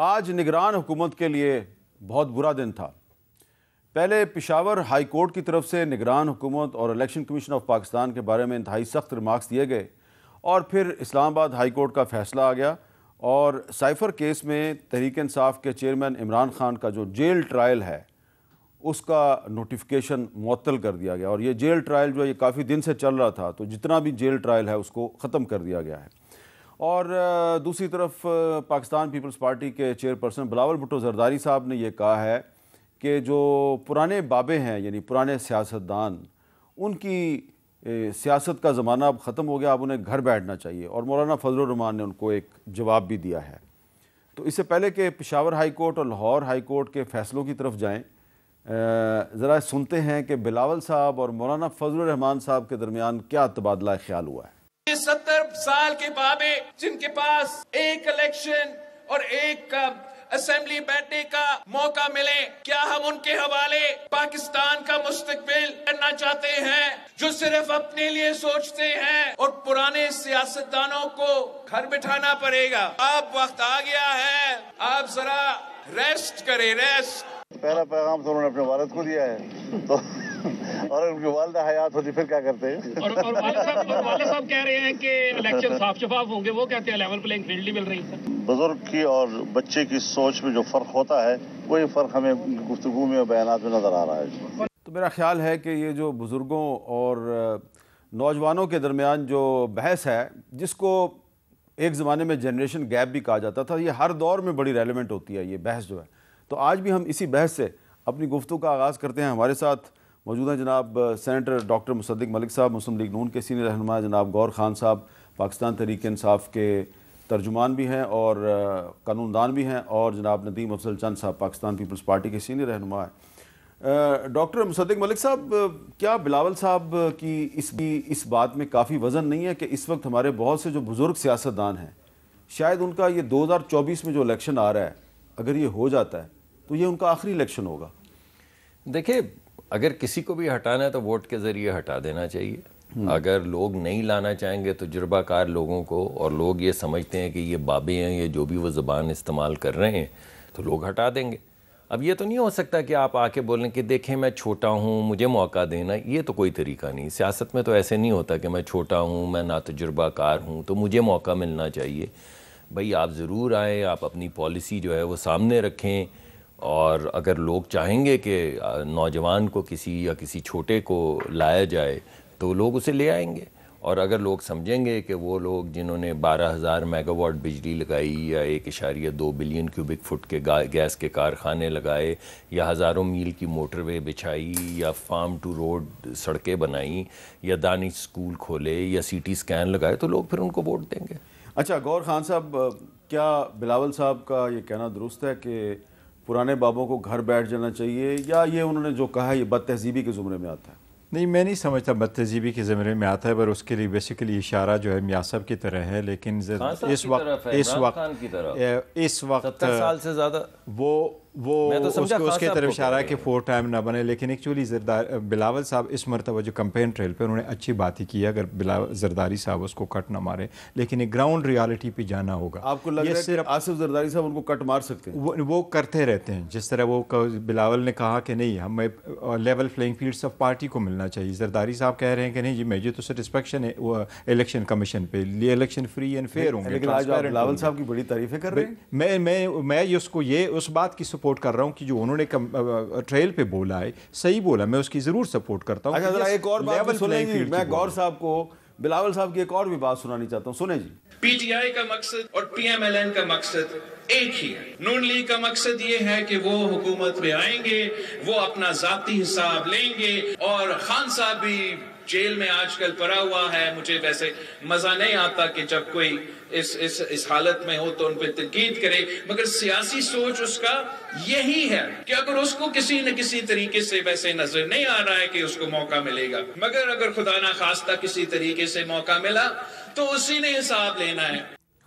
आज निगरान हुकूमत के लिए बहुत बुरा दिन था पहले पिशावर हाई कोर्ट की तरफ से निगरान हुकूमत और इलेक्शन कमीशन ऑफ पाकिस्तान के बारे में इंतहाई सख्त रिमार्क्स दिए गए और फिर इस्लामाबाद हाई कोर्ट का फैसला आ गया और साइफर केस में तहरीक इंसाफ के चेयरमैन इमरान खान का जो जेल ट्रायल है उसका नोटिफिकेशन मअतल कर दिया गया और ये जेल ट्रायल जो है ये काफ़ी दिन से चल रहा था तो जितना भी जेल ट्रायल है उसको ख़त्म कर दिया गया है और दूसरी तरफ पाकिस्तान पीपल्स पार्टी के चेयरपर्सन बिलावल भुट्टो जरदारी साहब ने यह कहा है कि जो पुराने बाबे हैं यानी पुराने सियासतदान उनकी सियासत का ज़माना अब ख़त्म हो गया अब उन्हें घर बैठना चाहिए और मौलाना फजलरहमान ने उनको एक जवाब भी दिया है तो इससे पहले कि पिशावर हाई कोर्ट और लाहौर हाई कोर्ट के फ़ैसलों की तरफ जाएं ज़रा सुनते हैं कि बिलावल साहब और मौलाना फजल रहमान साहब के दरमियान क्या तबादला ख्याल हुआ है साल के बाबे जिनके पास एक इलेक्शन और एक असेंबली बैठने का मौका मिले क्या हम उनके हवाले पाकिस्तान का मुस्तकबिल करना चाहते हैं जो सिर्फ अपने लिए सोचते हैं और पुराने सियासतदानों को घर बिठाना पड़ेगा अब वक्त आ गया है आप जरा रेस्ट करें रेस्ट पहला पैगाम तो उन्होंने अपने भारत को दिया है तो और उनकी वालदा हयात होती फिर क्या करते हैं बुजुर्ग की और बच्चे की सोच में जो फर्क होता है वही फर्क हमें गुफ्तु में बयान में नजर आ रहा है तो मेरा ख्याल है कि ये जो बुजुर्गों और नौजवानों के दरमियान जो बहस है जिसको एक ज़माने में जनरेशन गैप भी कहा जाता था ये हर दौर में बड़ी रेलिवेंट होती है ये बहस जो है तो आज भी हम इसी बहस से अपनी गुफ्तु का आगाज़ करते हैं हमारे साथ मौजूदा जनाब सेनेटर डॉक्टर मुसद्दिक मलिक साहब मुस्लिम लीग नून के सीनियर रहनुमा जनाब गौर खान साहब पाकिस्तान तहरीक इंसाफ के तर्जुमान भी हैं और कानूनदान भी हैं और जनाब नदीम अफजल चंद साहब पाकिस्तान पीपल्स पार्टी के सीनियर रहनुमा हैं डॉक्टर मुसद्दिक मलिक साहब क्या बिलावल साहब की इस भी इस बात में काफ़ी वज़न नहीं है कि इस वक्त हमारे बहुत से जो बुज़ुर्ग सियासतदान हैं शायद उनका ये 2024 में जो इलेक्शन आ रहा है अगर ये हो जाता है तो ये उनका आखिरी इलेक्शन होगा देखिए अगर किसी को भी हटाना है तो वोट के ज़रिए हटा देना चाहिए हम्म। अगर लोग नहीं लाना चाहेंगे तो तजुर्बाकार लोगों को और लोग ये समझते हैं कि ये बाबे हैं ये जो भी वो ज़बान इस्तेमाल कर रहे हैं तो लोग हटा देंगे अब ये तो नहीं हो सकता कि आप आके बोलें कि देखें मैं छोटा हूँ मुझे मौका देना ये तो कोई तरीका नहीं सियासत में तो ऐसे नहीं होता कि मैं छोटा हूँ मैं ना तजुर्बाकार तो हूँ तो मुझे मौका मिलना चाहिए भाई आप ज़रूर आएँ आप अपनी पॉलिसी जो है वो सामने रखें और अगर लोग चाहेंगे कि नौजवान को किसी या किसी छोटे को लाया जाए तो लोग उसे ले आएंगे और अगर लोग समझेंगे कि वो लोग जिन्होंने 12000 मेगावाट बिजली लगाई या एक इशारिया दो बिलियन क्यूबिक फुट के गैस के कारखाने लगाए या हज़ारों मील की मोटरवे बिछाई या फार्म टू रोड सड़कें बनाई या दानिश स्कूल खोले या सीटी स्कैन लगाए तो लोग फिर उनको वोट देंगे अच्छा गौर खान साहब क्या बिलावल साहब का ये कहना दुरुस्त है कि पुराने बाबों को घर बैठ जाना चाहिए या ये उन्होंने जो कहा ये बद तहजीबी के ज़ुमरे में आता है नहीं मैं नहीं समझता बदतजीबी के ज़मरे में आता है पर उसके लिए बेसिकली इशारा जो है मियासब की तरह है लेकिन इस वक्त इस वक्त इस वक्त साल से ज़्यादा वो वो मैं तो उसके, उसके तरफ इशारा है कि फोर टाइम ना बने लेकिन एक्चुअली जरदार बिलावल साहब इस मरतबा जो कंपेन ट्रेल पे उन्होंने अच्छी बात ही की अगर बिलावल जरदारी साहब उसको कट ना मारे लेकिन एक ग्राउंड रियलिटी पे जाना होगा आपको लग रहा है कि आसिफ जरदारी साहब उनको कट मार सकते हैं वो वो करते रहते हैं जिस तरह वो बिलावल ने कहा कि नहीं हमें लेवल प्लेइंग फील्ड सब पार्टी को मिलना चाहिए जरदारी साहब कह रहे हैं कि नहीं जी मुझे तो सेटिस्फेक्शन है वो इलेक्शन कमीशन पे लिए इलेक्शन फ्री एंड फेयर होंगे लेकिन बिलावल साहब की बड़ी तारीफें कर रहे हैं मैं मैं मैं उसको ये उस बात की सपोर्ट कर रहा हूँ कि जो उन्होंने ट्रेल पे बोला है सही बोला मैं उसकी ज़रूर सपोर्ट करता हूँ अच्छा एक और बात तो सुनेंगे मैं गौर साहब को बिलावल साहब की एक और भी बात सुनानी चाहता हूँ सुने जी पीटीआई का मकसद और पीएमएलएन का मकसद एक ही है नून लीग का मकसद ये है कि वो हुकूमत में आएंगे वो अपना जाती हिसाब लेंगे और खान साहब भी जेल में आजकल पड़ा हुआ है मुझे वैसे मजा नहीं आता कि जब कोई इस इस इस हालत में हो तो उन पर तनकीद करे मगर सियासी सोच उसका यही है कि अगर उसको किसी न किसी तरीके से वैसे नजर नहीं आ रहा है कि उसको मौका मिलेगा मगर अगर खुदा ना खास्ता किसी तरीके से मौका मिला तो उसी ने हिसाब लेना है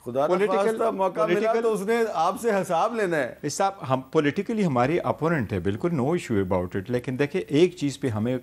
खुदा पॉलिटिकल मौका तो उसने आपसे हिसाब हमारे अपोनेंट है बिल्कुल नो इशू अबाउट इट लेकिन देखिए एक चीज़ पे हमें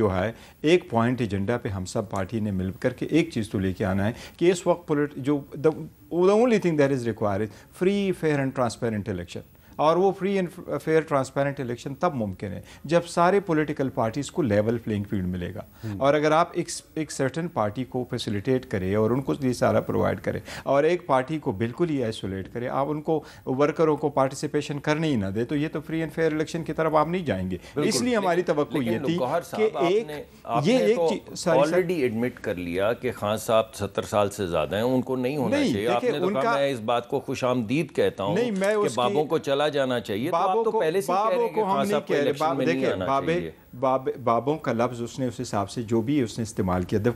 जो है एक पॉइंट एजेंडा पे हम सब पार्टी ने मिल करके एक चीज़ तो लेके आना है कि इस वक्त जो the only thing that is required free fair and transparent election और वो free and fair transparent election तब मुमकिन है जब सारे पोलिटिकल पार्टीज़ को लेवल प्लेइंग फील्ड मिलेगा हम्म। और अगर आप एक एक सर्टन पार्टी को फैसिलिटेट करें और उनको ये सारा प्रोवाइड करें और एक पार्टी को बिल्कुल ही आइसोलेट करें आप उनको वर्करों को पार्टिसिपेशन करने ही ना दे तो ये तो फ्री एंड फेयर इलेक्शन की तरफ आप नहीं जाएंगे इसलिए हमारी तो ये थी कि एक ये एक ऑलरेडी तो एडमिट कर लिया कि खान हाँ साहब सत्तर साल से ज़्यादा हैं उनको नहीं होना चाहिए आपने तो मैं इस बात को खुश आमदीद कहता हूँ बाबों को चला डाला जाना चाहिए तो बाबों तो, तो पहले से बाबों को हम हाँ, नहीं कह रहे देखिए बाबे बाबे बाबों का लफ्ज़ उसने उस हिसाब से जो भी उसने इस्तेमाल किया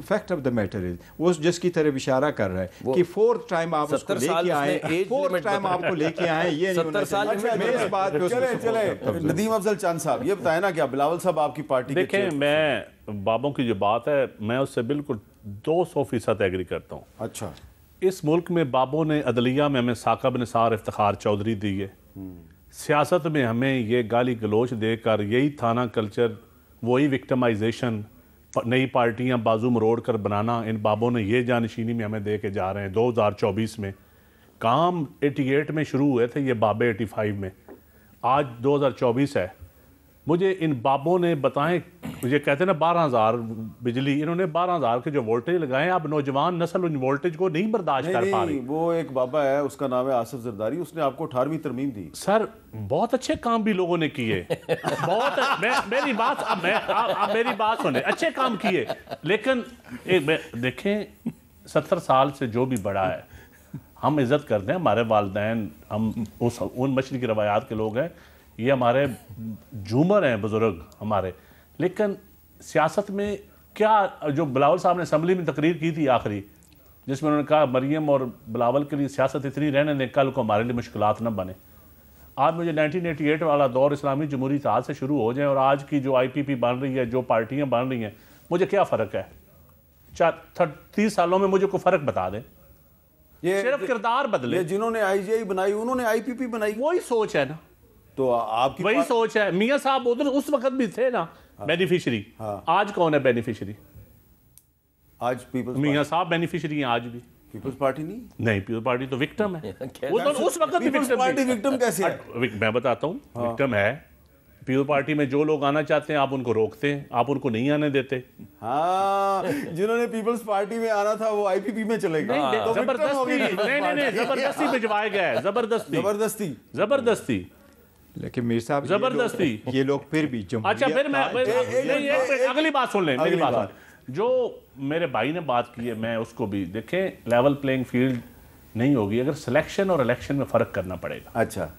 fact of the matter is वो जिसकी तरह इशारा कर रहा है कि फोर्थ टाइम आप उसको लेके आए फोर्थ टाइम आपको लेके आए ये सत्तर साल में अच्छा, इस बात चले चले नदीम अफजल चांद साहब ये बताए ना क्या बिलावल साहब आपकी पार्टी देखें मैं बाबों की जो बात है मैं उससे बिल्कुल दो सौ फीसद एग्री करता हूँ अच्छा इस मुल्क में बाबों ने अदलिया में हमें साकब निसार इफ्तार चौधरी दिए सियासत में हमें ये गाली गलोच देकर यही थाना कल्चर वही विक्टमाइजेशन नई पार्टियां बाजू मरोड़ कर बनाना इन बाबों ने ये जानशीनी में हमें दे के जा रहे हैं 2024 में काम 88 में शुरू हुए थे ये बाबे 85 में आज 2024 है मुझे इन बाबों ने बताएं मुझे कहते हैं ना बारह हज़ार बिजली इन्होंने बारह हज़ार के जो वोल्टेज लगाए अब नौजवान नस्ल उन वोल्टेज को नहीं बर्दाश्त कर पा रही वो एक बाबा है उसका नाम है आसिफ जरदारी उसने आपको अठारहवीं तरमीम दी सर बहुत अच्छे काम भी लोगों ने किए बहुत मैं मेरी बात अब मैं अब मेरी बात सुने अच्छे काम किए लेकिन एक देखें सत्तर साल से जो भी बड़ा है हम इज़्ज़त करते हैं हमारे वालदेन हम उस उन की रवायात के लोग हैं ये हमारे झूमर हैं बुज़ुर्ग हमारे लेकिन सियासत में क्या जो बिलावल साहब ने असम्बली में तकरीर की थी आखिरी जिसमें उन्होंने कहा मरियम और बिलावल के लिए सियासत इतनी रहने दें कल को हमारे लिए मुश्किल न बने आज मुझे 1988 वाला दौर इस्लामी जमहूरी इतिहास से शुरू हो जाए और आज की जो आईपीपी बन रही है जो पार्टियां बन रही हैं मुझे क्या फ़र्क है चार तीस सालों में मुझे कोई फ़र्क बता दें ये सिर्फ किरदार बदले जिन्होंने आई बनाई उन्होंने पी बनाई वही सोच है ना तो आपकी वही सोच है मियाँ साहब उधर उस वक्त भी थे ना बेनिफिशरी हाँ। हाँ। आज कौन है बेनिफिशरी आज पीपल्स मियाँ साहब बेनिफिशरी हैं आज भी पीपल्स पार्टी नहीं नहीं पीपल्स पार्टी तो विक्टम है वो तो उस वक्त पीपल्स पार्टी विक्टम कैसे है मैं बताता हूँ विक्टम हाँ। है पीपल्स पार्टी में जो लोग आना चाहते हैं आप उनको रोकते हैं आप उनको नहीं आने देते हाँ जिन्होंने पीपल्स पार्टी में आना था वो आईपीपी में चले गए तो जबरदस्ती नहीं नहीं जबरदस्ती भिजवाए गए जबरदस्ती जबरदस्ती जबरदस्ती लेकिन मीर साहब जबरदस्ती ये, लोग फिर भी अच्छा फिर मैं अगली बात सुन लें मेरी बात जो मेरे भाई ने बात की है मैं उसको भी देखें लेवल प्लेइंग फील्ड नहीं होगी अगर सिलेक्शन और इलेक्शन में फर्क करना पड़ेगा अच्छा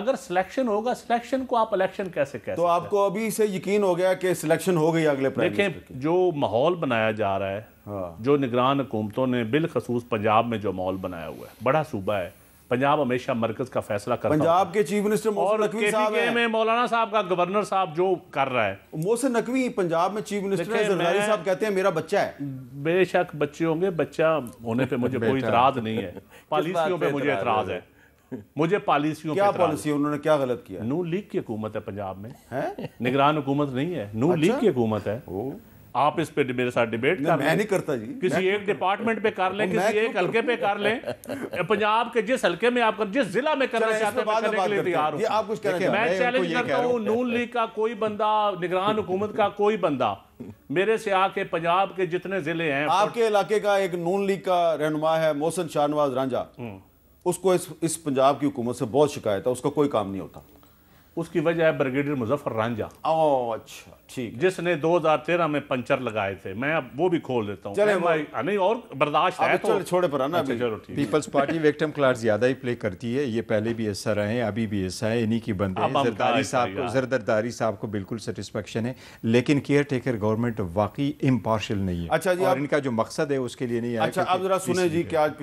अगर सिलेक्शन होगा सिलेक्शन को आप इलेक्शन कैसे कह तो आपको अभी से यकीन हो गया कि सिलेक्शन हो गई अगले देखें जो माहौल बनाया जा रहा है हाँ। जो निगरान हुकूमतों ने बिलखसूस पंजाब में जो माहौल बनाया हुआ है बड़ा सूबा है पंजाब हमेशा मरकज का फैसला करता पंजाब के चीफ मिनिस्टर और नकवी के में मौलाना साहब का गवर्नर साहब जो कर रहा है मोहसिन नकवी पंजाब में चीफ मिनिस्टर जरदारी साहब कहते हैं मेरा बच्चा है बेशक बच्चे होंगे बच्चा होने पे मुझे कोई इतराज नहीं है पॉलिसियों पे मुझे इतराज है मुझे पॉलिसियों क्या पॉलिसी उन्होंने क्या गलत किया नू लीग की हुकूमत है पंजाब में निगरान हुकूमत नहीं है नू अच्छा। लीग की हुकूमत है आप इस पे मेरे साथ डिबेट कर मैं नहीं करता जी किसी एक डिपार्टमेंट पे कर लें किसी एक हल्के पे कर लें पंजाब के जिस हल्के में आप कर जिस जिला में करना चाहते हैं तैयार मैं चैलेंज करता हूँ नून लीग का कोई बंदा निगरान हुकूमत का कोई बंदा मेरे से आके पंजाब के जितने जिले हैं आपके इलाके का एक नून लीग का रहनुमा है मोहसन शाहनवाज रांझा हम्म। उसको इस इस पंजाब की हुकूमत से बहुत शिकायत है उसका कोई काम नहीं होता उसकी वजह है ब्रिगेडियर मुजफ्फर रांझा अच्छा ठीक जिसने 2013 में पंचर लगाए थे मैं अब वो भी खोल देता हूँ नहीं और बर्दाश्त है तो छोड़े पर ना अच्छा, पीपल्स पार्टी विक्टिम क्लास ज्यादा ही प्ले करती है ये पहले भी ऐसा रहे अभी भी ऐसा है इन्हीं की बंदे जरदारी साहब को बिल्कुल सेटिस्फेक्शन है लेकिन केयर टेकर गवर्नमेंट वाकई इम्पार्शल नहीं है अच्छा जी इनका जो मकसद है उसके लिए नहीं अच्छा आप जरा सुने जी कि आज